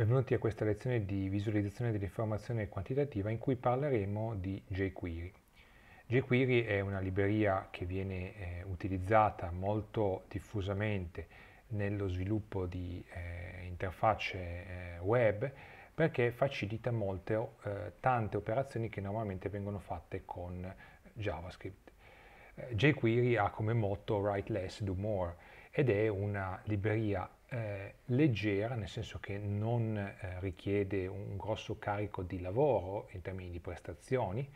Benvenuti a questa lezione di visualizzazione dell'informazione quantitativa in cui parleremo di jQuery. jQuery è una libreria che viene eh, utilizzata molto diffusamente nello sviluppo di eh, interfacce eh, web perché facilita molte, eh, tante operazioni che normalmente vengono fatte con JavaScript. Eh, jQuery ha come motto Write Less, Do More ed è una libreria eh, leggera, nel senso che non eh, richiede un grosso carico di lavoro in termini di prestazioni,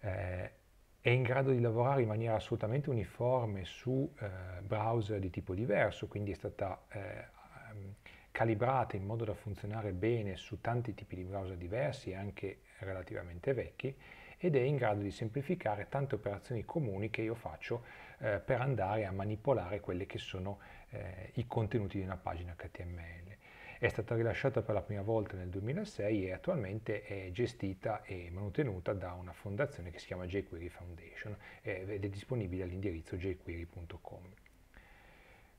eh, è in grado di lavorare in maniera assolutamente uniforme su eh, browser di tipo diverso, quindi è stata eh, mm, calibrata in modo da funzionare bene su tanti tipi di browser diversi, anche relativamente vecchi, ed è in grado di semplificare tante operazioni comuni che io faccio eh, per andare a manipolare quelli che sono eh, i contenuti di una pagina HTML. È stata rilasciata per la prima volta nel 2006 e attualmente è gestita e mantenuta da una fondazione che si chiama jQuery Foundation eh, ed è disponibile all'indirizzo jQuery.com.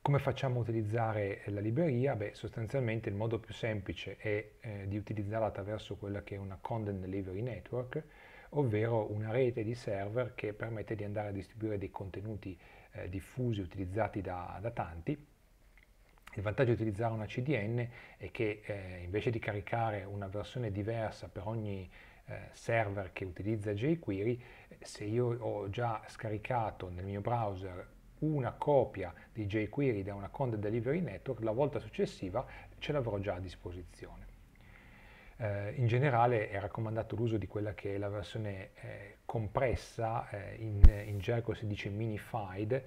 Come facciamo a utilizzare la libreria? Beh, sostanzialmente il modo più semplice è eh, di utilizzarla attraverso quella che è una Content Delivery Network, ovvero una rete di server che permette di andare a distribuire dei contenuti eh, diffusi utilizzati da, da tanti il vantaggio di utilizzare una CDN è che eh, invece di caricare una versione diversa per ogni eh, server che utilizza jQuery, se io ho già scaricato nel mio browser una copia di jQuery da una conda Delivery Network, la volta successiva ce l'avrò già a disposizione eh, in generale è raccomandato l'uso di quella che è la versione eh, compressa, eh, in, in gergo si dice minified,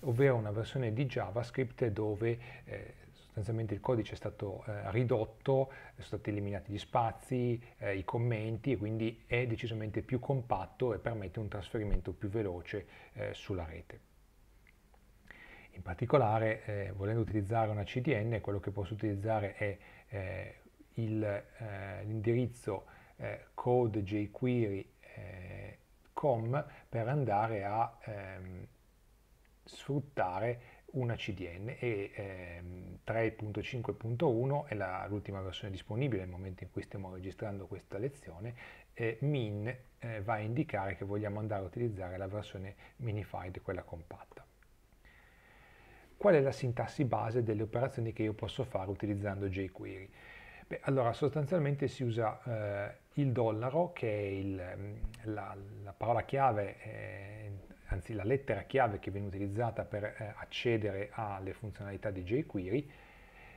ovvero una versione di JavaScript dove eh, sostanzialmente il codice è stato eh, ridotto, sono stati eliminati gli spazi, eh, i commenti e quindi è decisamente più compatto e permette un trasferimento più veloce sulla rete. In particolare, eh, volendo utilizzare una CDN, quello che posso utilizzare è eh, eh, l'indirizzo eh, code jQuery eh, com per andare a ehm, sfruttare una CDN e ehm, 3.5.1 è l'ultima versione disponibile nel momento in cui stiamo registrando questa lezione eh, min eh, va a indicare che vogliamo andare a utilizzare la versione minified, quella compatta. Qual è la sintassi base delle operazioni che io posso fare utilizzando jQuery? Beh, allora, sostanzialmente si usa eh, il dollaro, che è il, mm, la, la, parola chiave, eh, anzi la lettera chiave che viene utilizzata per eh, accedere alle funzionalità di jQuery,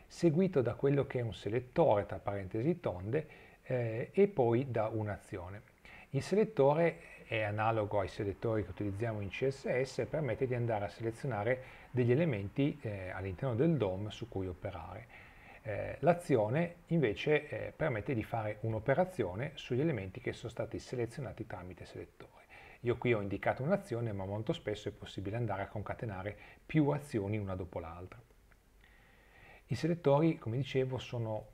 seguito da quello che è un selettore, tra parentesi tonde, eh, e poi da un'azione. Il selettore è analogo ai selettori che utilizziamo in CSS e permette di andare a selezionare degli elementi eh, all'interno del DOM su cui operare. Eh, l'azione invece eh, permette di fare un'operazione sugli elementi che sono stati selezionati tramite selettore. Io qui ho indicato un'azione, ma molto spesso è possibile andare a concatenare più azioni una dopo l'altra. I selettori, come dicevo, sono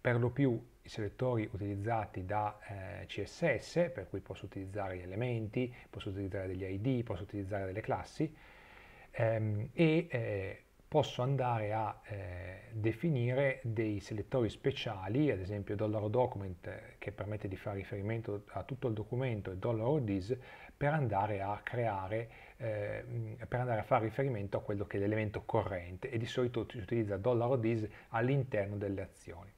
per lo più i selettori utilizzati da eh, CSS, per cui posso utilizzare gli elementi, posso utilizzare degli ID, posso utilizzare delle classi, ehm, e eh, posso andare a eh, definire dei selettori speciali, ad esempio $document che permette di fare riferimento a tutto il documento e $this per andare a creare, eh, per andare a fare riferimento a quello che è l'elemento corrente e di solito si utilizza $this all'interno delle azioni.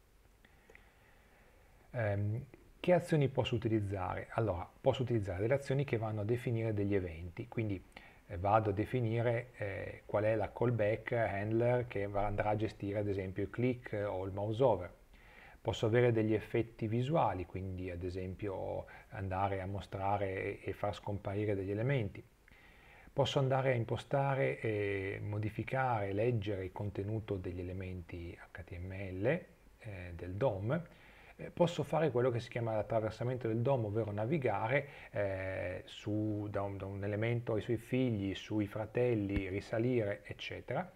Um, che azioni posso utilizzare? Allora, posso utilizzare delle azioni che vanno a definire degli eventi, quindi eh, vado a definire eh, qual è la callback handler che andrà a gestire ad esempio il click o il mouse over. Posso avere degli effetti visuali, quindi ad esempio andare a mostrare e far scomparire degli elementi. Posso andare a impostare e modificare, leggere il contenuto degli elementi HTML eh, del DOM eh, posso fare quello che si chiama l'attraversamento del domo, ovvero navigare eh, su, da, un, da un elemento ai suoi figli, sui fratelli, risalire, eccetera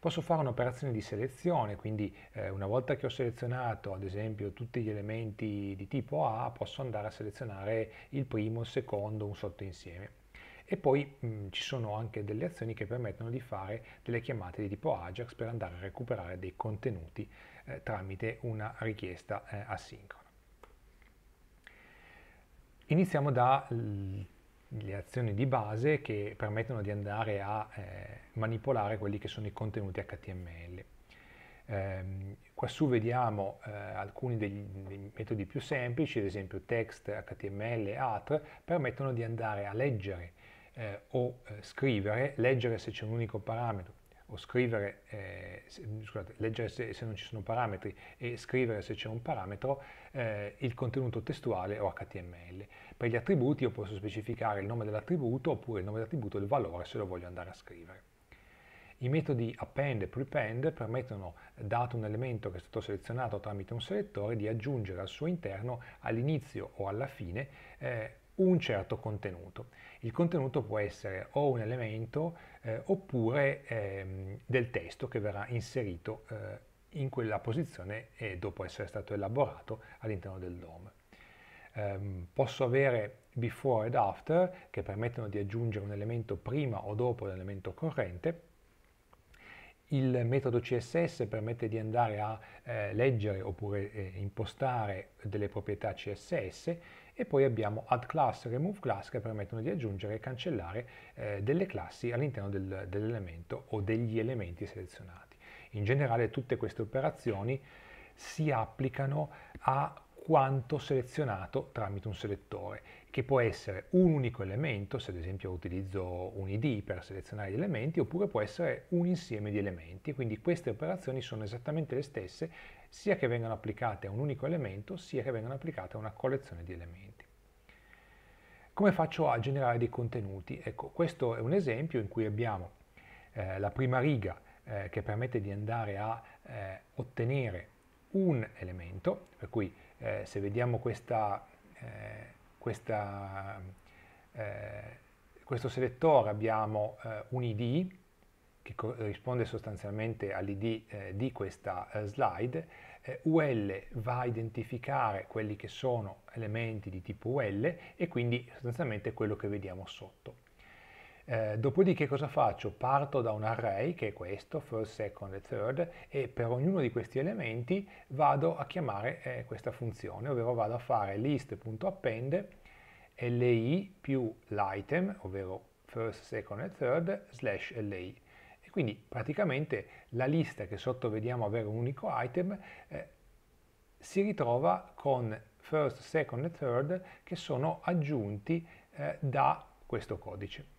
posso fare un'operazione di selezione, quindi eh, una volta che ho selezionato ad esempio tutti gli elementi di tipo A posso andare a selezionare il primo, il secondo, un sottoinsieme. E poi mh, mm, ci sono anche delle azioni che permettono di fare delle chiamate di tipo Ajax per andare a recuperare dei contenuti eh, tramite una richiesta eh, asincrona. Iniziamo dalle mm, azioni di base che permettono di andare a eh, manipolare quelli che sono i contenuti HTML. Ehm, quassù vediamo eh, alcuni dei metodi più semplici, ad esempio text, HTML, ATR, permettono di andare a leggere eh, o scrivere, leggere se c'è un unico parametro, o scrivere, eh, se, scusate, leggere se, se, non ci sono parametri e scrivere se c'è un parametro, eh, il contenuto testuale o HTML. Per gli attributi io posso specificare il nome dell'attributo oppure il nome dell'attributo e il valore se lo voglio andare a scrivere. I metodi append e prepend permettono, dato un elemento che è stato selezionato tramite un selettore, di aggiungere al suo interno, all'inizio o alla fine, eh, un certo contenuto. Il contenuto può essere o un elemento eh, oppure ehm, del testo che verrà inserito eh, in quella posizione e dopo essere stato elaborato all'interno del DOM. Ehm, posso avere before ed after che permettono di aggiungere un elemento prima o dopo l'elemento corrente. Il metodo CSS permette di andare a eh, leggere oppure eh, impostare delle proprietà CSS e poi abbiamo add class e remove class che permettono di aggiungere e cancellare eh, delle classi all'interno del, dell'elemento o degli elementi selezionati. In generale tutte queste operazioni si applicano a quanto selezionato tramite un selettore, che può essere un unico elemento, se ad esempio utilizzo un ID per selezionare gli elementi, oppure può essere un insieme di elementi. Quindi queste operazioni sono esattamente le stesse, sia che vengano applicate a un unico elemento, sia che vengano applicate a una collezione di elementi. Come faccio a generare dei contenuti? Ecco, questo è un esempio in cui abbiamo eh, la prima riga eh, che permette di andare a eh, ottenere un elemento, per cui eh, se vediamo questa, eh, questa, eh, questo selettore abbiamo eh, un ID che corrisponde sostanzialmente all'ID eh, di questa slide, UL va a identificare quelli che sono elementi di tipo UL e quindi sostanzialmente quello che vediamo sotto. Eh, dopodiché cosa faccio? Parto da un array che è questo, first, second e third, e per ognuno di questi elementi vado a chiamare eh, questa funzione, ovvero vado a fare list.append li più l'item, ovvero first, second e third, slash li. E quindi praticamente la lista che sotto vediamo avere un unico item eh, si ritrova con first, second e third che sono aggiunti eh, da questo codice.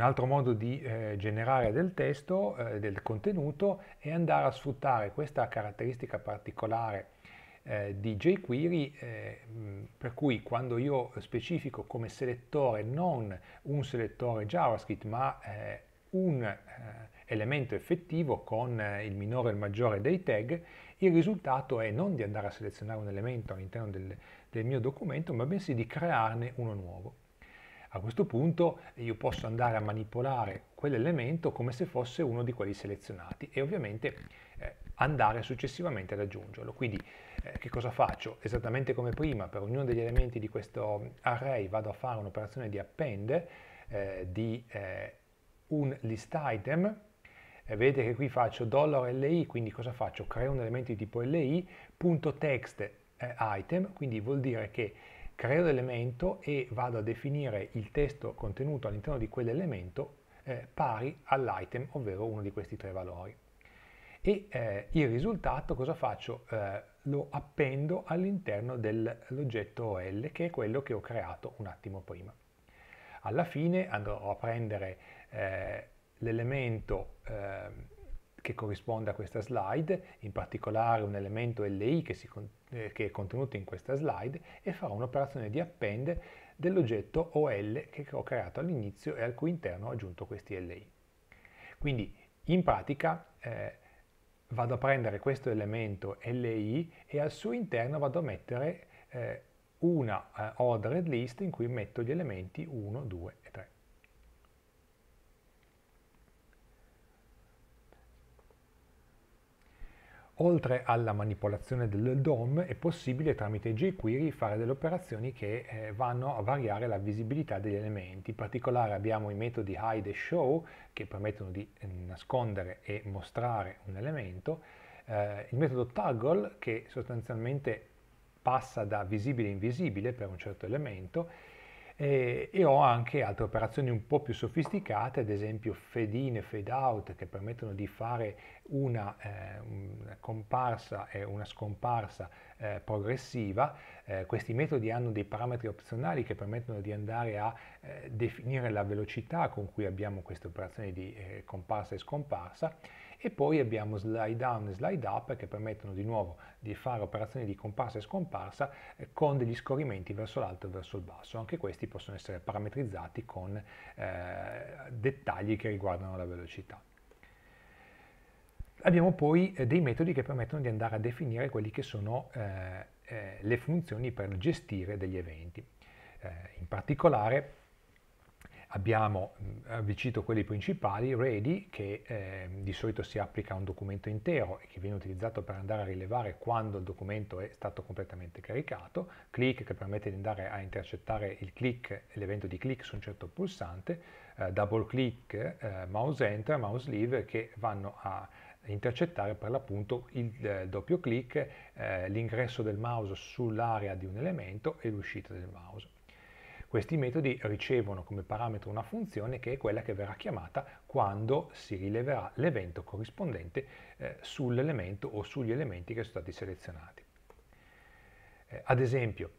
Un altro modo di eh, generare del testo, eh, del contenuto, è andare a sfruttare questa caratteristica particolare eh, di jQuery, eh, per cui quando io specifico come selettore non un selettore JavaScript, ma eh, un eh, elemento effettivo con il minore e il maggiore dei tag, il risultato è non di andare a selezionare un elemento all'interno del, del mio documento, ma bensì di crearne uno nuovo. A questo punto io posso andare a manipolare quell'elemento come se fosse uno di quelli selezionati e ovviamente eh, andare successivamente ad aggiungerlo. Quindi eh, che cosa faccio? Esattamente come prima, per ognuno degli elementi di questo array vado a fare un'operazione di append eh, di eh, un list item eh, vedete che qui faccio $li, quindi cosa faccio? Creo un elemento di tipo li, punto text eh, item, quindi vuol dire che creo l'elemento e vado a definire il testo contenuto all'interno di quell'elemento eh, pari all'item, ovvero uno di questi tre valori. E eh, il risultato cosa faccio? Eh, lo appendo all'interno dell'oggetto OL, che è quello che ho creato un attimo prima. Alla fine andrò a prendere eh, l'elemento ehm, che corrisponde a questa slide, in particolare un elemento LI che, si, eh, che è contenuto in questa slide e farò un'operazione di append dell'oggetto OL che ho creato all'inizio e al cui interno ho aggiunto questi LI. Quindi in pratica eh, vado a prendere questo elemento LI e al suo interno vado a mettere eh, una eh, ordered list in cui metto gli elementi 1, 2 e 3. Oltre alla manipolazione del DOM è possibile tramite jQuery fare delle operazioni che eh, vanno a variare la visibilità degli elementi. In particolare abbiamo i metodi hide e show che permettono di eh, nascondere e mostrare un elemento, eh, il metodo toggle che sostanzialmente passa da visibile a invisibile per un certo elemento e, eh, e, ho anche altre operazioni un po' più sofisticate, ad esempio fade in e fade out che permettono di fare una, eh, una comparsa e una scomparsa eh, progressiva. Eh, questi metodi hanno dei parametri opzionali che permettono di andare a eh, definire la velocità con cui abbiamo queste operazioni di eh, comparsa e scomparsa e poi abbiamo slide down e slide up che permettono di nuovo di fare operazioni di comparsa e scomparsa eh, con degli scorrimenti verso l'alto e verso il basso. Anche questi possono essere parametrizzati con eh, dettagli che riguardano la velocità. Abbiamo poi eh, dei metodi che permettono di andare a definire quelle che sono eh, eh, le funzioni per gestire degli eventi. Eh, in particolare abbiamo mm, avvicinato quelli principali, Ready, che eh, di solito si applica a un documento intero e che viene utilizzato per andare a rilevare quando il documento è stato completamente caricato, Click che permette di andare a intercettare il click, l'evento di click su un certo pulsante, eh, Double Click, eh, Mouse Enter, Mouse Leave che vanno a intercettare per l'appunto il eh, doppio click, eh, l'ingresso del mouse sull'area di un elemento e l'uscita del mouse. Questi metodi ricevono come parametro una funzione che è quella che verrà chiamata quando si rileverà l'evento corrispondente eh, sull'elemento o sugli elementi che sono stati selezionati. Eh, ad esempio,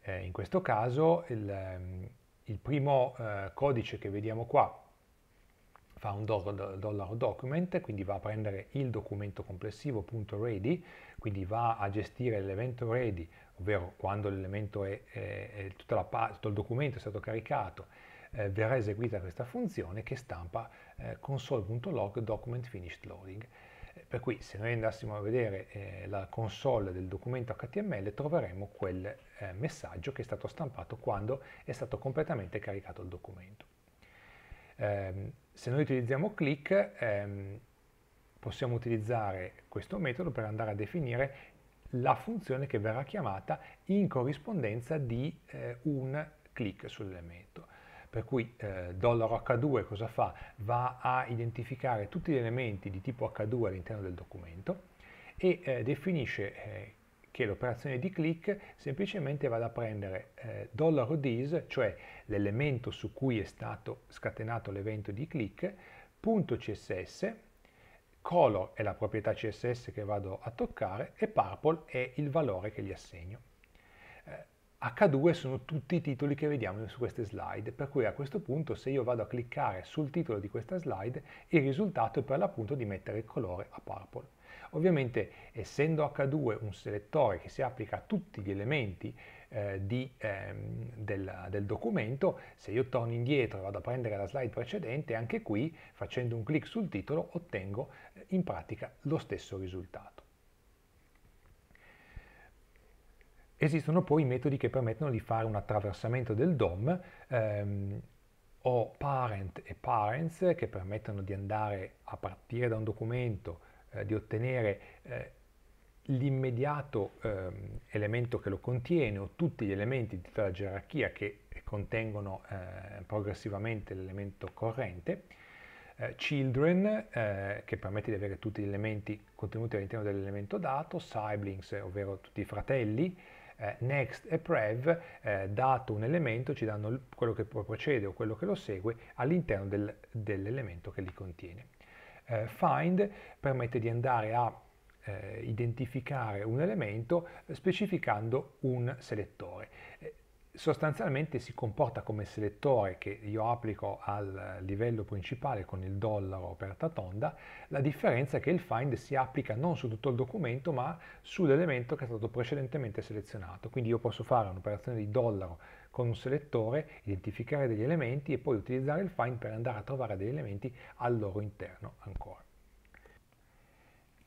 eh, in questo caso il, ehm, il primo eh, codice che vediamo qua fa un dollar document, quindi va a prendere il documento complessivo punto ready, quindi va a gestire l'elemento ready, ovvero quando l'elemento è, è, è la, tutto il documento è stato caricato, eh, verrà eseguita questa funzione che stampa eh, console.log document finished loading. Eh, per cui se noi andassimo a vedere eh, la console del documento HTML troveremo quel eh, messaggio che è stato stampato quando è stato completamente caricato il documento. Ehm, se noi utilizziamo click ehm, possiamo utilizzare questo metodo per andare a definire la funzione che verrà chiamata in corrispondenza di eh, un click sull'elemento. Per cui eh, $H2 cosa fa? Va a identificare tutti gli elementi di tipo H2 all'interno del documento e eh, definisce eh, che l'operazione di click semplicemente vada a prendere eh, $this, cioè l'elemento su cui è stato scatenato l'evento di click, punto .css, color è la proprietà CSS che vado a toccare e purple è il valore che gli assegno. H2 sono tutti i titoli che vediamo su queste slide, per cui a questo punto se io vado a cliccare sul titolo di questa slide, il risultato è per l'appunto di mettere il colore a purple. Ovviamente essendo H2 un selettore che si applica a tutti gli elementi eh, di, ehm, del, del, documento, se io torno indietro e vado a prendere la slide precedente, anche qui facendo un clic sul titolo ottengo eh, in pratica lo stesso risultato. Esistono poi metodi che permettono di fare un attraversamento del DOM ehm, o parent e parents che permettono di andare a partire da un documento, eh, di ottenere eh, l'immediato eh, elemento che lo contiene o tutti gli elementi di tutta la gerarchia che contengono eh, progressivamente l'elemento corrente, eh, children eh, che permette di avere tutti gli elementi contenuti all'interno dell'elemento dato, siblings ovvero tutti i fratelli, eh, next e prev, eh, dato un elemento, ci danno quello che procede o quello che lo segue all'interno del, dell'elemento che li contiene. Eh, find permette di andare a eh, identificare un elemento specificando un selettore. Eh, sostanzialmente si comporta come selettore che io applico al livello principale con il dollaro per tonda, la differenza è che il find si applica non su tutto il documento ma sull'elemento che è stato precedentemente selezionato, quindi io posso fare un'operazione di dollaro con un selettore, identificare degli elementi e poi utilizzare il find per andare a trovare degli elementi al loro interno ancora.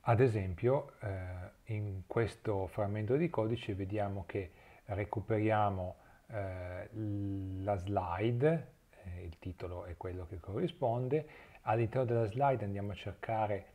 Ad esempio, eh, in questo frammento di codice vediamo che recuperiamo eh, la slide, eh, il titolo è quello che corrisponde, all'interno della slide andiamo a cercare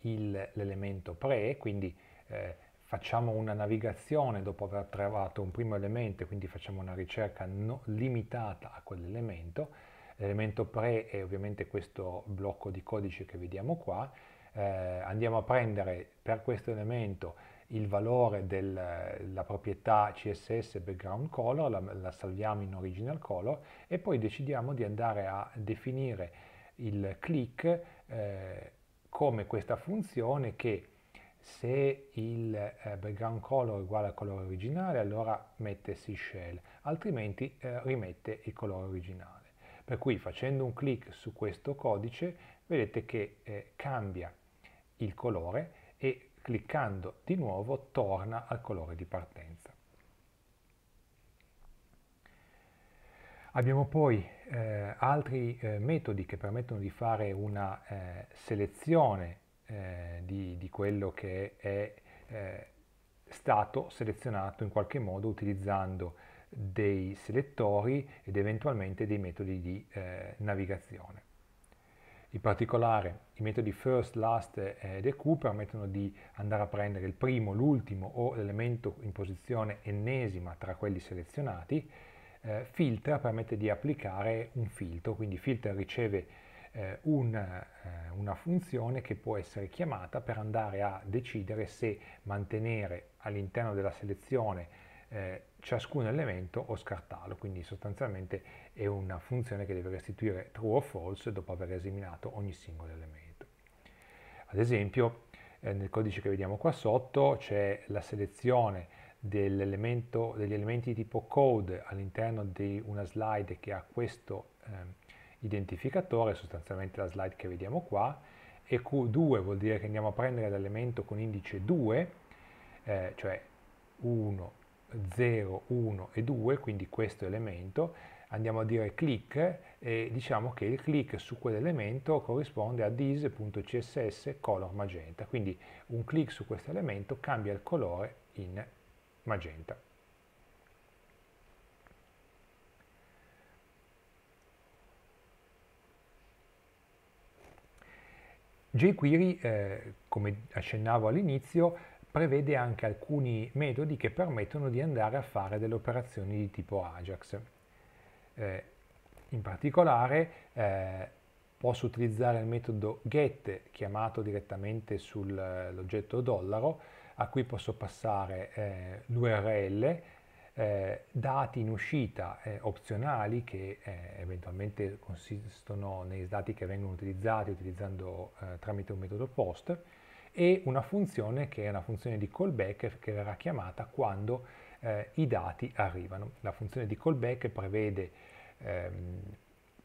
l'elemento pre, quindi eh, facciamo una navigazione dopo aver trovato un primo elemento, quindi facciamo una ricerca no, limitata a quell'elemento. L'elemento pre è ovviamente questo blocco di codice che vediamo qua. Eh, andiamo a prendere per questo elemento il valore della proprietà CSS background color, la, la, salviamo in original color e poi decidiamo di andare a definire il click eh, come questa funzione che se il eh, background color è uguale al colore originale allora mette si shell, altrimenti eh, rimette il colore originale. Per cui facendo un clic su questo codice vedete che eh, cambia il colore e cliccando di nuovo torna al colore di partenza. Abbiamo poi eh, altri eh, metodi che permettono di fare una eh, selezione eh, di, di, quello che è eh, stato selezionato in qualche modo utilizzando dei selettori ed eventualmente dei metodi di eh, navigazione. In particolare i metodi first, last e decu permettono di andare a prendere il primo, l'ultimo o l'elemento in posizione ennesima tra quelli selezionati. Eh, filter permette di applicare un filtro, quindi filter riceve eh, un, eh, una funzione che può essere chiamata per andare a decidere se mantenere all'interno della selezione eh, ciascun elemento o scartarlo, quindi sostanzialmente è una funzione che deve restituire true o false dopo aver esaminato ogni singolo elemento. Ad esempio, eh, nel codice che vediamo qua sotto c'è la selezione degli elementi di tipo code all'interno di una slide che ha questo eh, identificatore, sostanzialmente la slide che vediamo qua, e q 2 vuol dire che andiamo a prendere l'elemento con indice 2, eh, cioè 1, 0, 1 e 2, quindi questo elemento, andiamo a dire click e diciamo che il click su quell'elemento corrisponde a this.css color magenta, quindi un click su questo elemento cambia il colore in magenta. jQuery, eh, come accennavo all'inizio, prevede anche alcuni metodi che permettono di andare a fare delle operazioni di tipo Ajax. Eh, in particolare eh, posso utilizzare il metodo get chiamato direttamente sull'oggetto eh, dollaro a cui posso passare eh, l'URL, eh, dati in uscita eh, opzionali che eh, eventualmente consistono nei dati che vengono utilizzati utilizzando tramite un metodo post e una funzione che è una funzione di callback che verrà chiamata quando eh, i dati arrivano. La funzione di callback prevede ehm,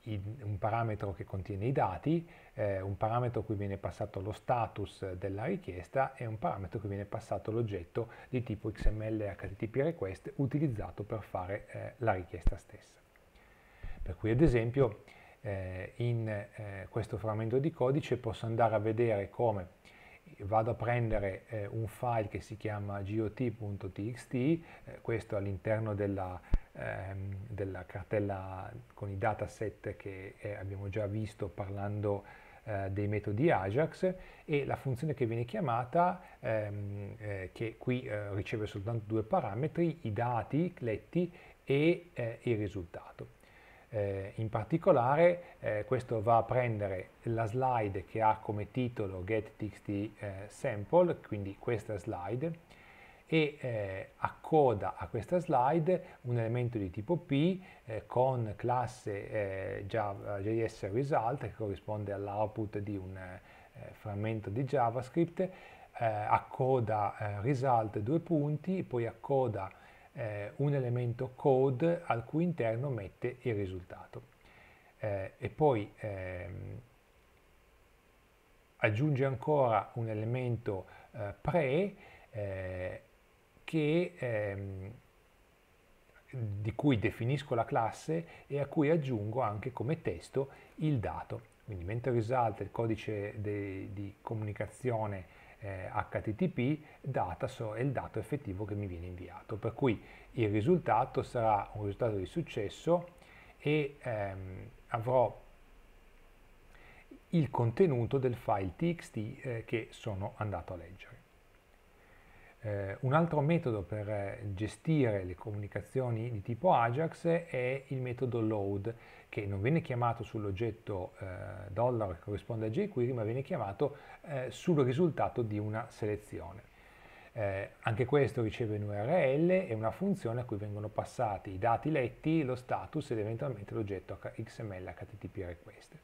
un parametro che contiene i dati, eh, un parametro cui viene passato lo status della richiesta e un parametro cui viene passato l'oggetto di tipo XML HTTP request utilizzato per fare eh, la richiesta stessa. Per cui ad esempio eh, in eh, questo frammento di codice posso andare a vedere come vado a prendere eh, un file che si chiama got.txt, eh, questo all'interno della, ehm, della, cartella con i dataset che eh, abbiamo già visto parlando eh, dei metodi Ajax e la funzione che viene chiamata, ehm, eh, che qui eh, riceve soltanto due parametri, i dati letti e il risultato. Eh, in particolare eh, questo va a prendere la slide che ha come titolo getTxt eh, sample, quindi questa slide, e eh, accoda a questa slide un elemento di tipo P eh, con classe eh, JS result che corrisponde all'output di un frammento di JavaScript, accoda result due punti, poi accoda eh, un elemento code al cui interno mette il risultato. Eh, e poi ehm, aggiunge ancora un elemento eh, pre eh, che, ehm, di cui definisco la classe e a cui aggiungo anche come testo il dato. Quindi mentre risalta il codice de, di comunicazione eh, HTTP data so, è il dato effettivo che mi viene inviato, per cui il risultato sarà un risultato di successo e ehm, avrò il contenuto del file txt eh, che sono andato a leggere. Eh, un altro metodo per eh, gestire le comunicazioni di tipo Ajax è il metodo load, che non viene chiamato sull'oggetto eh, dollaro che corrisponde a jQuery, ma viene chiamato eh, sul risultato di una selezione. Eh, anche questo riceve un URL e una funzione a cui vengono passati i dati letti, lo status ed eventualmente l'oggetto XML HTTP request.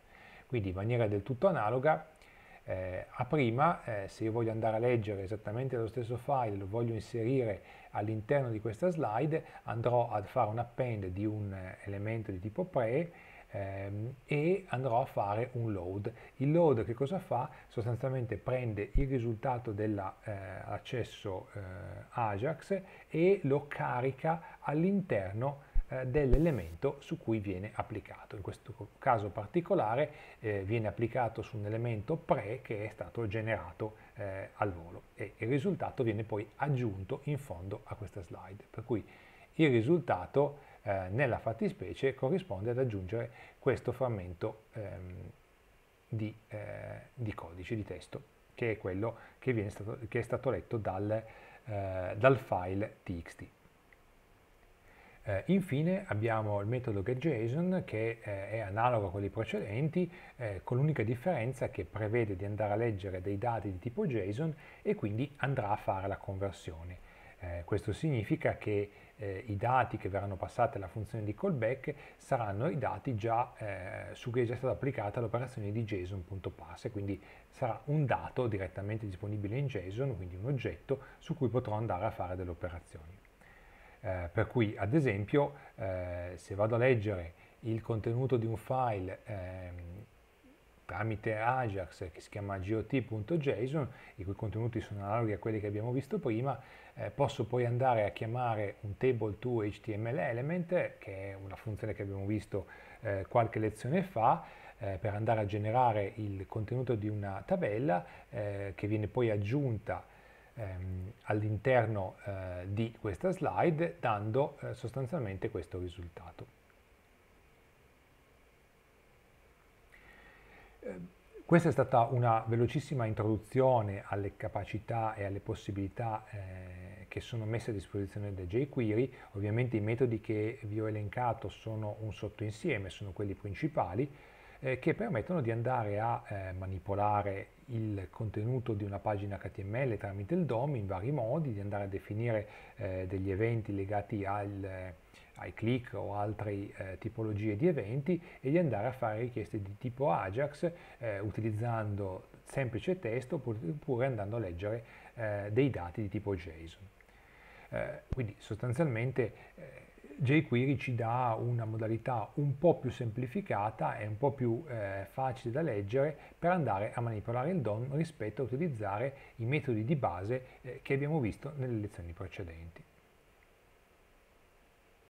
Quindi in maniera del tutto analoga eh, a prima, eh, se io voglio andare a leggere esattamente lo stesso file, lo voglio inserire all'interno di questa slide, andrò a fare un append di un eh, elemento di tipo pre ehm, e andrò a fare un load. Il load che cosa fa? Sostanzialmente prende il risultato dell'accesso eh, eh, Ajax e lo carica all'interno eh, dell'elemento su cui viene applicato. In questo caso particolare eh, viene applicato su un elemento pre che è stato generato eh, al volo e il risultato viene poi aggiunto in fondo a questa slide. Per cui il risultato eh, nella fattispecie corrisponde ad aggiungere questo frammento ehm, di, eh, di, codice, di testo, che è quello che, stato, che è stato letto dal, dal file txt. Eh, infine abbiamo il metodo getJSON che eh, è analogo a quelli precedenti eh, con l'unica differenza che prevede di andare a leggere dei dati di tipo JSON e quindi andrà a fare la conversione. Eh, questo significa che eh, i dati che verranno passati alla funzione di callback saranno i dati già eh, su cui è già stata applicata l'operazione di JSON.pass e quindi sarà un dato direttamente disponibile in JSON, quindi un oggetto su cui potrò andare a fare delle operazioni. Eh, per cui, ad esempio, eh, se vado a leggere il contenuto di un file ehm, tramite Ajax che si chiama got.json, i cui contenuti sono analoghi a quelli che abbiamo visto prima, eh, posso poi andare a chiamare un table2html element, che è una funzione che abbiamo visto eh, qualche lezione fa, eh, per andare a generare il contenuto di una tabella eh, che viene poi aggiunta ehm, all'interno eh, di questa slide dando eh, sostanzialmente questo risultato. Eh, questa è stata una velocissima introduzione alle capacità e alle possibilità eh, che sono messe a disposizione da jQuery. Ovviamente i metodi che vi ho elencato sono un sottoinsieme, sono quelli principali eh, che permettono di andare a eh, manipolare il contenuto di una pagina HTML tramite il DOM in vari modi, di andare a definire eh, degli eventi legati al, eh, ai click o altre eh, tipologie di eventi e di andare a fare richieste di tipo Ajax eh, utilizzando semplice testo oppure andando a leggere eh, dei dati di tipo JSON. Eh, quindi sostanzialmente jQuery ci dà una modalità un po' più semplificata e un po' più eh, facile da leggere per andare a manipolare il DOM rispetto a utilizzare i metodi di base eh, che abbiamo visto nelle lezioni precedenti.